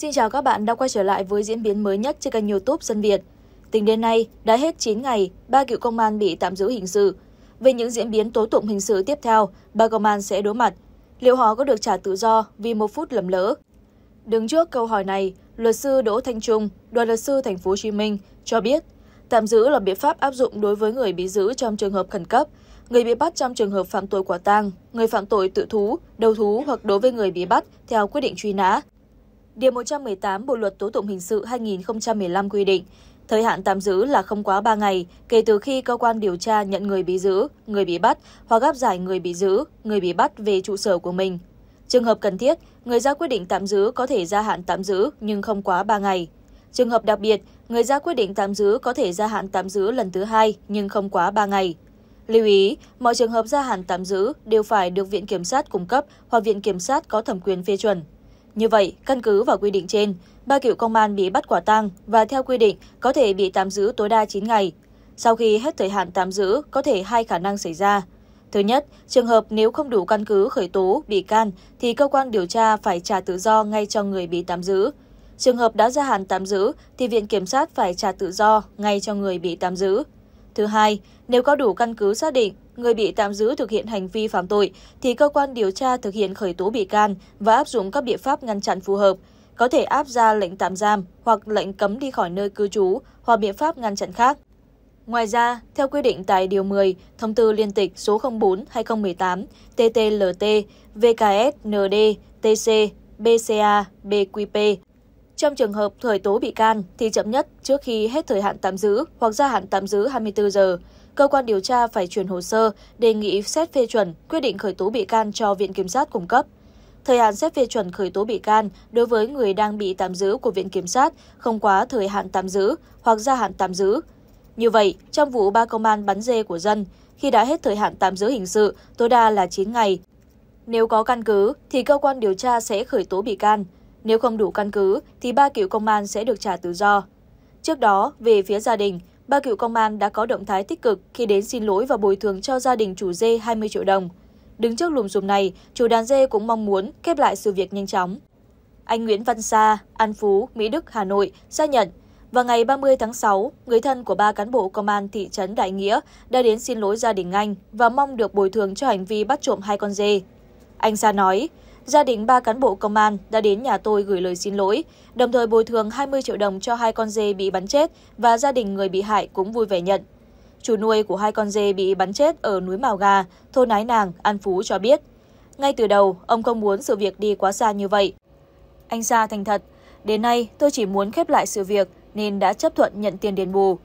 Xin chào các bạn đã quay trở lại với diễn biến mới nhất trên kênh youtube Dân Việt. Tính đến nay, đã hết 9 ngày, ba cựu công an bị tạm giữ hình sự. Về những diễn biến tố tụng hình sự tiếp theo, ba công an sẽ đối mặt. Liệu họ có được trả tự do vì một phút lầm lỡ? Đứng trước câu hỏi này, luật sư Đỗ Thanh Trung, đoàn luật sư Thành phố Hồ Chí Minh cho biết, tạm giữ là biện pháp áp dụng đối với người bị giữ trong trường hợp khẩn cấp, người bị bắt trong trường hợp phạm tội quả tang, người phạm tội tự thú, đầu thú hoặc đối với người bị bắt theo quyết định truy nã Điều 118 Bộ luật tố tụng hình sự 2015 quy định, thời hạn tạm giữ là không quá 3 ngày kể từ khi cơ quan điều tra nhận người bị giữ, người bị bắt hoặc áp giải người bị giữ, người bị bắt về trụ sở của mình. Trường hợp cần thiết, người ra quyết định tạm giữ có thể gia hạn tạm giữ nhưng không quá 3 ngày. Trường hợp đặc biệt, người ra quyết định tạm giữ có thể gia hạn tạm giữ lần thứ hai nhưng không quá 3 ngày. Lưu ý, mọi trường hợp gia hạn tạm giữ đều phải được Viện Kiểm sát cung cấp hoặc Viện Kiểm sát có thẩm quyền phê chuẩn. Như vậy, căn cứ vào quy định trên, ba cựu công an bị bắt quả tang và theo quy định có thể bị tạm giữ tối đa 9 ngày. Sau khi hết thời hạn tạm giữ, có thể hai khả năng xảy ra. Thứ nhất, trường hợp nếu không đủ căn cứ khởi tố bị can thì cơ quan điều tra phải trả tự do ngay cho người bị tạm giữ. Trường hợp đã gia hạn tạm giữ thì viện kiểm sát phải trả tự do ngay cho người bị tạm giữ. Thứ hai, nếu có đủ căn cứ xác định người bị tạm giữ thực hiện hành vi phạm tội thì cơ quan điều tra thực hiện khởi tố bị can và áp dụng các biện pháp ngăn chặn phù hợp, có thể áp ra lệnh tạm giam hoặc lệnh cấm đi khỏi nơi cư trú hoặc biện pháp ngăn chặn khác. Ngoài ra, theo quy định tại Điều 10, Thông tư Liên tịch số 04-2018 TTLT VKSND TC BCA BQP trong trường hợp khởi tố bị can thì chậm nhất trước khi hết thời hạn tạm giữ hoặc gia hạn tạm giữ 24 giờ cơ quan điều tra phải chuyển hồ sơ đề nghị xét phê chuẩn quyết định khởi tố bị can cho Viện Kiểm sát cung cấp. Thời hạn xét phê chuẩn khởi tố bị can đối với người đang bị tạm giữ của Viện Kiểm sát không quá thời hạn tạm giữ hoặc gia hạn tạm giữ. Như vậy, trong vụ ba công an bắn dê của dân, khi đã hết thời hạn tạm giữ hình sự, tối đa là 9 ngày. Nếu có căn cứ, thì cơ quan điều tra sẽ khởi tố bị can. Nếu không đủ căn cứ, thì ba cựu công an sẽ được trả tự do. Trước đó, về phía gia đình, ba cựu công an đã có động thái tích cực khi đến xin lỗi và bồi thường cho gia đình chủ dê 20 triệu đồng. Đứng trước lùm xùm này, chủ đàn dê cũng mong muốn khép lại sự việc nhanh chóng. Anh Nguyễn Văn Sa, An Phú, Mỹ Đức, Hà Nội xác nhận, vào ngày 30 tháng 6, người thân của ba cán bộ công an thị trấn Đại Nghĩa đã đến xin lỗi gia đình anh và mong được bồi thường cho hành vi bắt trộm hai con dê. Anh Sa nói, gia đình ba cán bộ công an đã đến nhà tôi gửi lời xin lỗi, đồng thời bồi thường 20 triệu đồng cho hai con dê bị bắn chết và gia đình người bị hại cũng vui vẻ nhận. Chủ nuôi của hai con dê bị bắn chết ở núi Mào Gà, thôn Ái Nàng, An Phú cho biết. Ngay từ đầu, ông không muốn sự việc đi quá xa như vậy. Anh Sa thành thật, đến nay tôi chỉ muốn khép lại sự việc nên đã chấp thuận nhận tiền đền bù.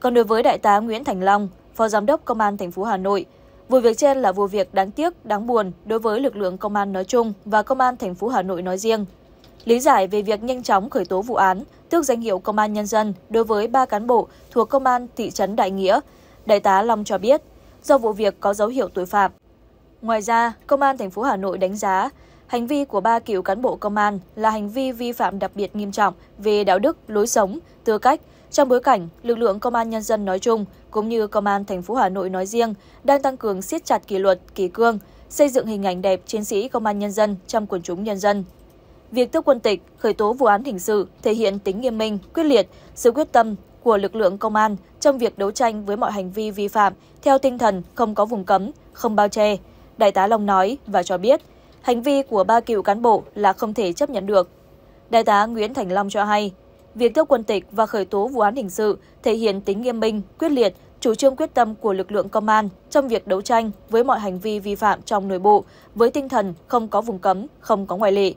Còn đối với đại tá Nguyễn Thành Long, Phó Giám đốc Công an thành phố Hà Nội, Vụ việc trên là vụ việc đáng tiếc, đáng buồn đối với lực lượng công an nói chung và công an thành phố Hà Nội nói riêng. Lý giải về việc nhanh chóng khởi tố vụ án, tước danh hiệu công an nhân dân đối với ba cán bộ thuộc công an thị trấn Đại Nghĩa, Đại tá Long cho biết do vụ việc có dấu hiệu tội phạm. Ngoài ra, công an thành phố Hà Nội đánh giá hành vi của ba cựu cán bộ công an là hành vi vi phạm đặc biệt nghiêm trọng về đạo đức, lối sống, tư cách trong bối cảnh, lực lượng công an nhân dân nói chung cũng như công an thành phố Hà Nội nói riêng đang tăng cường siết chặt kỷ luật, kỷ cương, xây dựng hình ảnh đẹp chiến sĩ công an nhân dân trong quần chúng nhân dân. Việc tước quân tịch, khởi tố vụ án hình sự thể hiện tính nghiêm minh, quyết liệt, sự quyết tâm của lực lượng công an trong việc đấu tranh với mọi hành vi vi phạm theo tinh thần không có vùng cấm, không bao che, Đại tá Long nói và cho biết hành vi của ba cựu cán bộ là không thể chấp nhận được. Đại tá Nguyễn Thành Long cho hay, Việc tước quân tịch và khởi tố vụ án hình sự thể hiện tính nghiêm minh, quyết liệt, chủ trương quyết tâm của lực lượng công an trong việc đấu tranh với mọi hành vi vi phạm trong nội bộ, với tinh thần không có vùng cấm, không có ngoại lệ.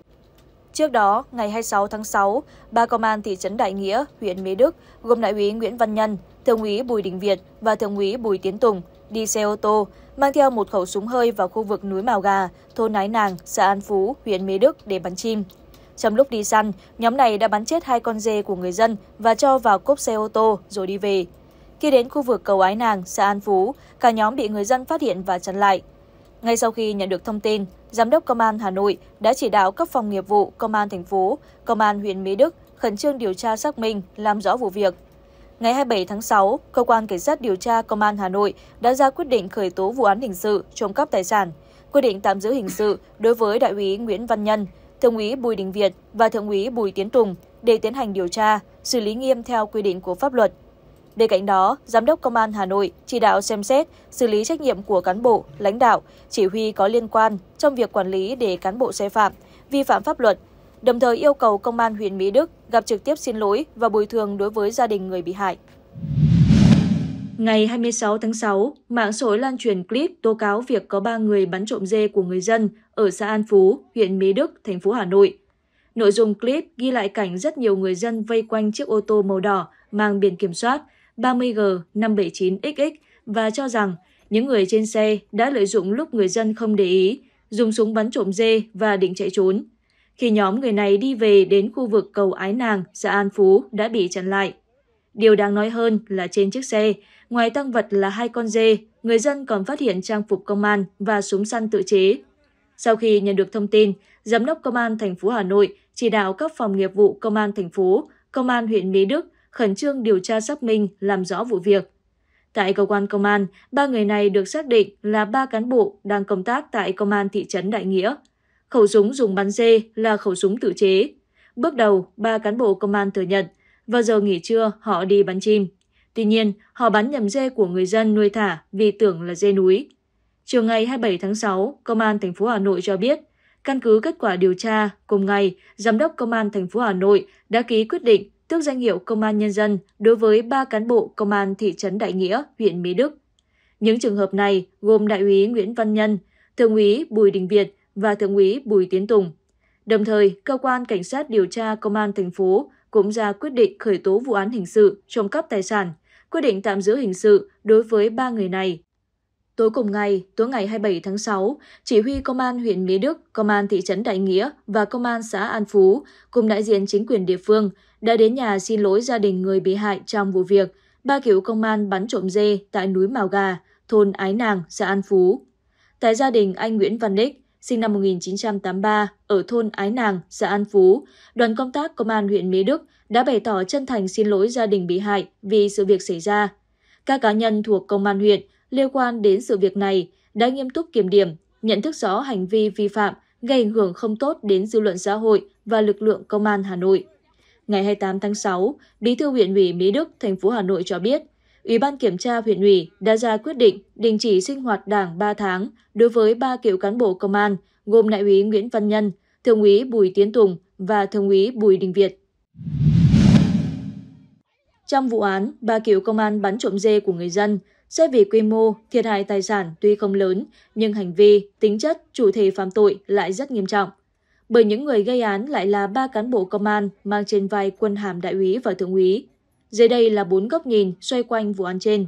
Trước đó, ngày 26 tháng 6, ba công an thị trấn Đại Nghĩa, huyện Mỹ Đức gồm đại úy Nguyễn Văn Nhân, thượng úy Bùi Đình Việt và thượng úy Bùi Tiến Tùng đi xe ô tô mang theo một khẩu súng hơi vào khu vực núi Mào Gà, thôn Nái Nàng, xã An Phú, huyện Mỹ Đức để bắn chim trong lúc đi săn, nhóm này đã bắn chết hai con dê của người dân và cho vào cốp xe ô tô rồi đi về. Khi đến khu vực cầu Ái Nàng, xã An Phú, cả nhóm bị người dân phát hiện và chặn lại. Ngay sau khi nhận được thông tin, Giám đốc Công an Hà Nội đã chỉ đạo các phòng nghiệp vụ Công an thành phố, Công an huyện Mỹ Đức khẩn trương điều tra xác minh, làm rõ vụ việc. Ngày 27 tháng 6, Cơ quan Cảnh sát điều tra Công an Hà Nội đã ra quyết định khởi tố vụ án hình sự trộm cắp tài sản, quyết định tạm giữ hình sự đối với đại úy Nguyễn Văn Nhân, thượng úy Bùi Đình Việt và thượng úy Bùi Tiến Tùng để tiến hành điều tra, xử lý nghiêm theo quy định của pháp luật. Bên cạnh đó, Giám đốc Công an Hà Nội chỉ đạo xem xét xử lý trách nhiệm của cán bộ, lãnh đạo, chỉ huy có liên quan trong việc quản lý để cán bộ sai phạm, vi phạm pháp luật, đồng thời yêu cầu Công an huyện Mỹ Đức gặp trực tiếp xin lỗi và bồi thường đối với gia đình người bị hại. Ngày 26 tháng 6, mạng xã hội lan truyền clip tố cáo việc có 3 người bắn trộm dê của người dân ở xã An Phú, huyện Mỹ Đức, thành phố Hà Nội. Nội dung clip ghi lại cảnh rất nhiều người dân vây quanh chiếc ô tô màu đỏ mang biển kiểm soát 30G579XX và cho rằng những người trên xe đã lợi dụng lúc người dân không để ý, dùng súng bắn trộm dê và định chạy trốn. Khi nhóm người này đi về đến khu vực cầu Ái Nàng, xã An Phú đã bị chặn lại. Điều đáng nói hơn là trên chiếc xe, Ngoài tăng vật là hai con dê, người dân còn phát hiện trang phục công an và súng săn tự chế. Sau khi nhận được thông tin, Giám đốc Công an thành phố Hà Nội chỉ đạo các phòng nghiệp vụ Công an thành phố, Công an huyện Mỹ Đức khẩn trương điều tra xác minh làm rõ vụ việc. Tại cơ quan công an, ba người này được xác định là ba cán bộ đang công tác tại công an thị trấn Đại Nghĩa. Khẩu súng dùng bắn dê là khẩu súng tự chế. Bước đầu, ba cán bộ công an thừa nhận, vào giờ nghỉ trưa họ đi bắn chim. Tuy nhiên, họ bán nhầm dê của người dân nuôi thả vì tưởng là dê núi. Chiều ngày 27 tháng 6, Công an thành phố Hà Nội cho biết, căn cứ kết quả điều tra, cùng ngày, Giám đốc Công an thành phố Hà Nội đã ký quyết định tước danh hiệu Công an Nhân dân đối với 3 cán bộ Công an thị trấn Đại Nghĩa, huyện Mỹ Đức. Những trường hợp này gồm Đại úy Nguyễn Văn Nhân, Thượng úy Bùi Đình Việt và Thượng úy Bùi Tiến Tùng. Đồng thời, cơ quan cảnh sát điều tra công an thành phố cũng ra quyết định khởi tố vụ án hình sự trộm cắp tài sản quyết định tạm giữ hình sự đối với ba người này. Tối cùng ngày, tối ngày 27 tháng 6, chỉ huy công an huyện Mỹ Đức, công an thị trấn Đại Nghĩa và công an xã An Phú cùng đại diện chính quyền địa phương đã đến nhà xin lỗi gia đình người bị hại trong vụ việc ba cựu công an bắn trộm dê tại núi Mào Gà, thôn Ái Nàng, xã An Phú. Tại gia đình anh Nguyễn Văn Đích, sinh năm 1983, ở thôn Ái Nàng, xã An Phú, đoàn công tác công an huyện Mỹ Đức đã bày tỏ chân thành xin lỗi gia đình bị hại vì sự việc xảy ra. Các cá nhân thuộc công an huyện liên quan đến sự việc này đã nghiêm túc kiểm điểm, nhận thức rõ hành vi vi phạm gây ảnh hưởng không tốt đến dư luận xã hội và lực lượng công an Hà Nội. Ngày 28 tháng 6, Bí thư huyện ủy Mỹ Đức, thành phố Hà Nội cho biết, Ủy ban kiểm tra huyện ủy đã ra quyết định đình chỉ sinh hoạt đảng 3 tháng đối với 3 cựu cán bộ công an gồm Đại úy Nguyễn Văn Nhân, Thượng úy Bùi Tiến Tùng và Thượng úy Bùi Đình Việt. Trong vụ án, ba cựu công an bắn trộm dê của người dân, xét về quy mô, thiệt hại tài sản tuy không lớn, nhưng hành vi, tính chất, chủ thể phạm tội lại rất nghiêm trọng. Bởi những người gây án lại là ba cán bộ công an mang trên vai quân hàm đại úy và thượng úy. Dưới đây là bốn góc nhìn xoay quanh vụ án trên.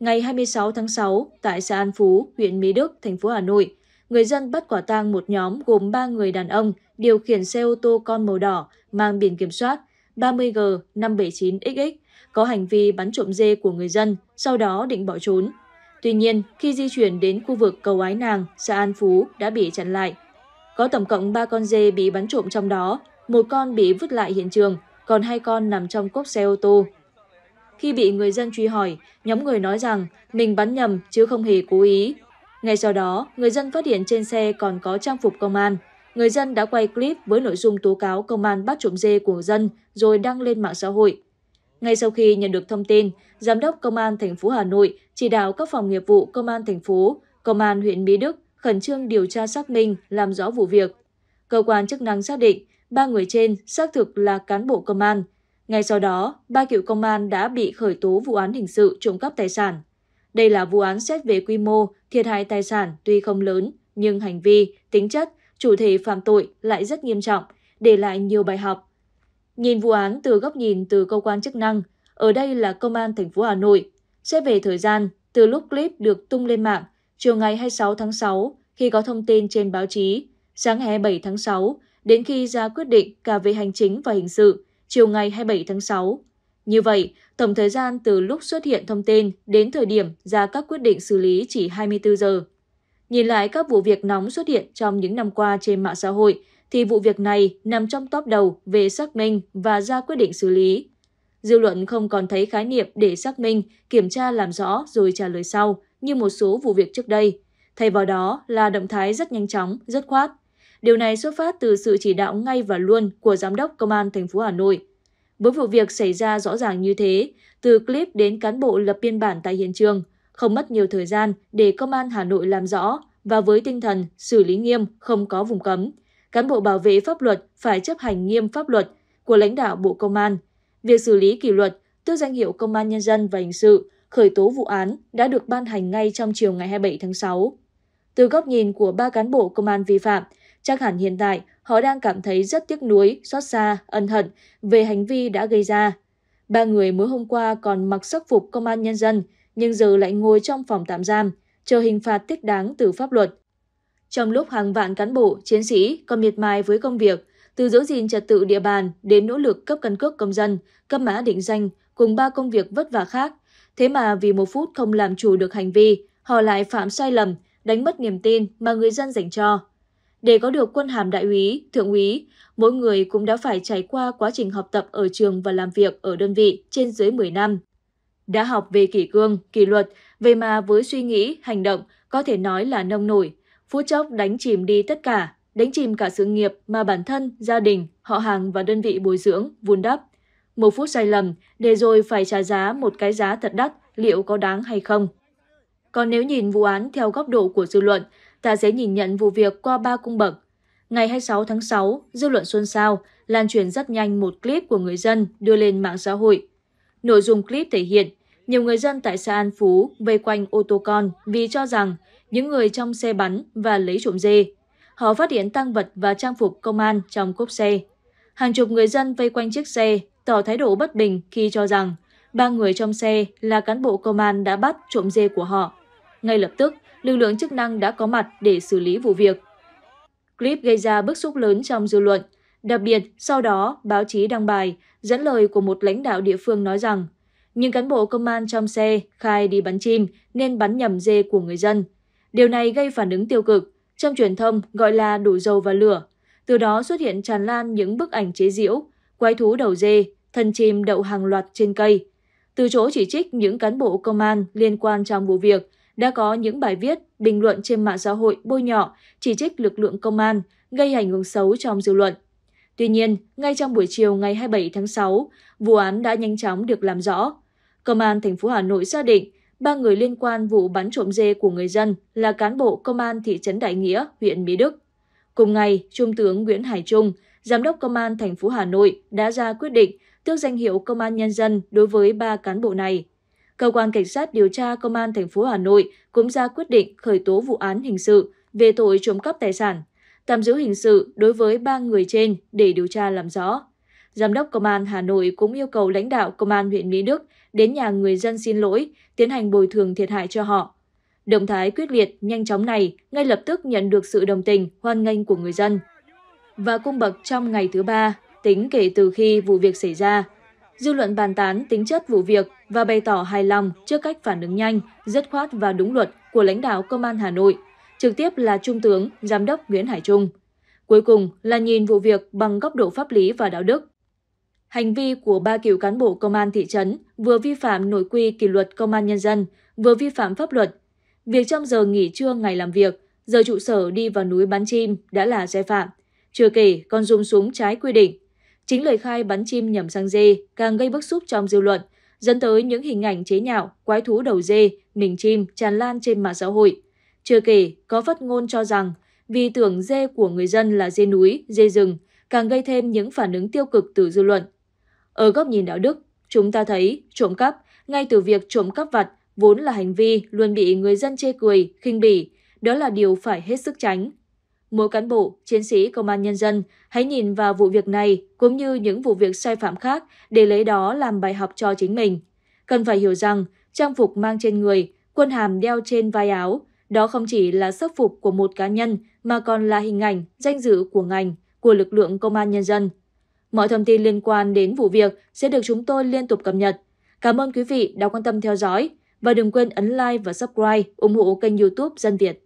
Ngày 26 tháng 6, tại xã An Phú, huyện Mỹ Đức, thành phố Hà Nội, người dân bắt quả tang một nhóm gồm ba người đàn ông điều khiển xe ô tô con màu đỏ mang biển kiểm soát 30G 579XX có hành vi bắn trộm dê của người dân, sau đó định bỏ trốn. Tuy nhiên, khi di chuyển đến khu vực cầu Ái Nàng, xã An Phú đã bị chặn lại. Có tổng cộng 3 con dê bị bắn trộm trong đó, một con bị vứt lại hiện trường, còn hai con nằm trong cốp xe ô tô. Khi bị người dân truy hỏi, nhóm người nói rằng mình bắn nhầm chứ không hề cố ý. Ngay sau đó, người dân phát hiện trên xe còn có trang phục công an, người dân đã quay clip với nội dung tố cáo công an bắt trộm dê của dân rồi đăng lên mạng xã hội. Ngay sau khi nhận được thông tin, Giám đốc Công an thành phố Hà Nội chỉ đạo các phòng nghiệp vụ Công an thành phố, Công an huyện Mỹ Đức khẩn trương điều tra xác minh, làm rõ vụ việc. Cơ quan chức năng xác định ba người trên xác thực là cán bộ công an. Ngay sau đó, ba cựu công an đã bị khởi tố vụ án hình sự trộm cắp tài sản. Đây là vụ án xét về quy mô, thiệt hại tài sản tuy không lớn, nhưng hành vi, tính chất chủ thể phạm tội lại rất nghiêm trọng, để lại nhiều bài học. Nhìn vụ án từ góc nhìn từ cơ quan chức năng, ở đây là công an thành phố Hà Nội, xét về thời gian từ lúc clip được tung lên mạng chiều ngày 26 tháng 6 khi có thông tin trên báo chí, sáng ngày 7 tháng 6 đến khi ra quyết định cả về hành chính và hình sự chiều ngày 27 tháng 6. Như vậy, tổng thời gian từ lúc xuất hiện thông tin đến thời điểm ra các quyết định xử lý chỉ 24 giờ. Nhìn lại các vụ việc nóng xuất hiện trong những năm qua trên mạng xã hội, thì vụ việc này nằm trong top đầu về xác minh và ra quyết định xử lý. Dư luận không còn thấy khái niệm để xác minh, kiểm tra làm rõ rồi trả lời sau như một số vụ việc trước đây. Thay vào đó là động thái rất nhanh chóng, rất khoát. Điều này xuất phát từ sự chỉ đạo ngay và luôn của Giám đốc Công an thành phố Hà Nội. Với vụ việc xảy ra rõ ràng như thế, từ clip đến cán bộ lập biên bản tại hiện trường – không mất nhiều thời gian để công an Hà Nội làm rõ và với tinh thần xử lý nghiêm không có vùng cấm. Cán bộ bảo vệ pháp luật phải chấp hành nghiêm pháp luật của lãnh đạo Bộ Công an. Việc xử lý kỷ luật, tước danh hiệu Công an Nhân dân và Hình sự, khởi tố vụ án đã được ban hành ngay trong chiều ngày 27 tháng 6. Từ góc nhìn của ba cán bộ công an vi phạm, chắc hẳn hiện tại họ đang cảm thấy rất tiếc nuối, xót xa, ân hận về hành vi đã gây ra. Ba người mới hôm qua còn mặc sắc phục công an nhân dân, nhưng giờ lại ngồi trong phòng tạm giam, chờ hình phạt thích đáng từ pháp luật. Trong lúc hàng vạn cán bộ, chiến sĩ còn miệt mài với công việc, từ giữ gìn trật tự địa bàn đến nỗ lực cấp căn cước công dân, cấp mã định danh cùng ba công việc vất vả khác, thế mà vì một phút không làm chủ được hành vi, họ lại phạm sai lầm, đánh mất niềm tin mà người dân dành cho. Để có được quân hàm đại úy, thượng úy, mỗi người cũng đã phải trải qua quá trình học tập ở trường và làm việc ở đơn vị trên dưới 10 năm. Đã học về kỷ cương, kỷ luật, về mà với suy nghĩ, hành động có thể nói là nông nổi. Phút chốc đánh chìm đi tất cả, đánh chìm cả sự nghiệp mà bản thân, gia đình, họ hàng và đơn vị bồi dưỡng, vun đắp. Một phút sai lầm, để rồi phải trả giá một cái giá thật đắt liệu có đáng hay không. Còn nếu nhìn vụ án theo góc độ của dư luận, ta sẽ nhìn nhận vụ việc qua ba cung bậc. Ngày 26 tháng 6, dư luận xôn xao, lan truyền rất nhanh một clip của người dân đưa lên mạng xã hội – nội dung clip thể hiện nhiều người dân tại xã An Phú vây quanh ô tô con vì cho rằng những người trong xe bắn và lấy trộm dê. Họ phát hiện tăng vật và trang phục công an trong cốp xe. Hàng chục người dân vây quanh chiếc xe tỏ thái độ bất bình khi cho rằng ba người trong xe là cán bộ công an đã bắt trộm dê của họ. Ngay lập tức, lực lượng chức năng đã có mặt để xử lý vụ việc. Clip gây ra bức xúc lớn trong dư luận Đặc biệt, sau đó, báo chí đăng bài dẫn lời của một lãnh đạo địa phương nói rằng những cán bộ công an trong xe khai đi bắn chim nên bắn nhầm dê của người dân. Điều này gây phản ứng tiêu cực, trong truyền thông gọi là đủ dầu và lửa. Từ đó xuất hiện tràn lan những bức ảnh chế giễu, quái thú đầu dê, thân chim đậu hàng loạt trên cây. Từ chỗ chỉ trích những cán bộ công an liên quan trong vụ việc, đã có những bài viết, bình luận trên mạng xã hội bôi nhọ, chỉ trích lực lượng công an, gây ảnh hưởng xấu trong dư luận. Tuy nhiên, ngay trong buổi chiều ngày 27 tháng 6, vụ án đã nhanh chóng được làm rõ. Công an thành phố Hà Nội xác định ba người liên quan vụ bắn trộm dê của người dân là cán bộ công an thị trấn Đại Nghĩa, huyện Mỹ Đức. Cùng ngày, Trung tướng Nguyễn Hải Trung, Giám đốc Công an thành phố Hà Nội đã ra quyết định tước danh hiệu Công an Nhân dân đối với ba cán bộ này. Cơ quan Cảnh sát điều tra Công an thành phố Hà Nội cũng ra quyết định khởi tố vụ án hình sự về tội trộm cắp tài sản tạm giữ hình sự đối với ba người trên để điều tra làm rõ. Giám đốc Công an Hà Nội cũng yêu cầu lãnh đạo Công an huyện Mỹ Đức đến nhà người dân xin lỗi, tiến hành bồi thường thiệt hại cho họ. Động thái quyết liệt, nhanh chóng này ngay lập tức nhận được sự đồng tình, hoan nghênh của người dân. Và cung bậc trong ngày thứ ba, tính kể từ khi vụ việc xảy ra, dư luận bàn tán tính chất vụ việc và bày tỏ hài lòng trước cách phản ứng nhanh, dứt khoát và đúng luật của lãnh đạo Công an Hà Nội trực tiếp là Trung tướng Giám đốc Nguyễn Hải Trung. Cuối cùng là nhìn vụ việc bằng góc độ pháp lý và đạo đức. Hành vi của ba cựu cán bộ công an thị trấn vừa vi phạm nội quy kỷ luật công an nhân dân, vừa vi phạm pháp luật. Việc trong giờ nghỉ trưa ngày làm việc, giờ trụ sở đi vào núi bắn chim đã là sai phạm. Chưa kể còn dùng súng trái quy định. Chính lời khai bắn chim nhầm sang dê càng gây bức xúc trong dư luận, dẫn tới những hình ảnh chế nhạo, quái thú đầu dê, mình chim tràn lan trên mạng xã hội. Chưa kể, có phát ngôn cho rằng vì tưởng dê của người dân là dê núi, dê rừng, càng gây thêm những phản ứng tiêu cực từ dư luận. Ở góc nhìn đạo đức, chúng ta thấy trộm cắp, ngay từ việc trộm cắp vặt vốn là hành vi luôn bị người dân chê cười, khinh bỉ, đó là điều phải hết sức tránh. Mỗi cán bộ, chiến sĩ công an nhân dân hãy nhìn vào vụ việc này cũng như những vụ việc sai phạm khác để lấy đó làm bài học cho chính mình. Cần phải hiểu rằng trang phục mang trên người, quân hàm đeo trên vai áo đó không chỉ là sắc phục của một cá nhân mà còn là hình ảnh, danh dự của ngành, của lực lượng công an nhân dân. Mọi thông tin liên quan đến vụ việc sẽ được chúng tôi liên tục cập nhật. Cảm ơn quý vị đã quan tâm theo dõi và đừng quên ấn like và subscribe ủng hộ kênh youtube Dân Việt.